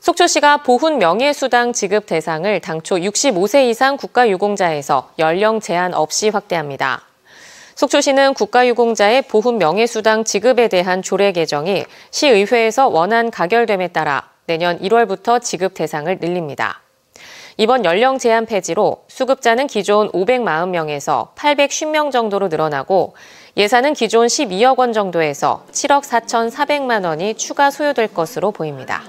속초시가 보훈 명예수당 지급 대상을 당초 65세 이상 국가유공자에서 연령 제한 없이 확대합니다. 속초시는 국가유공자의 보훈 명예수당 지급에 대한 조례 개정이 시의회에서 원안 가결됨에 따라 내년 1월부터 지급 대상을 늘립니다. 이번 연령 제한 폐지로 수급자는 기존 540명에서 850명 정도로 늘어나고 예산은 기존 12억 원 정도에서 7억 4,400만 원이 추가 소요될 것으로 보입니다.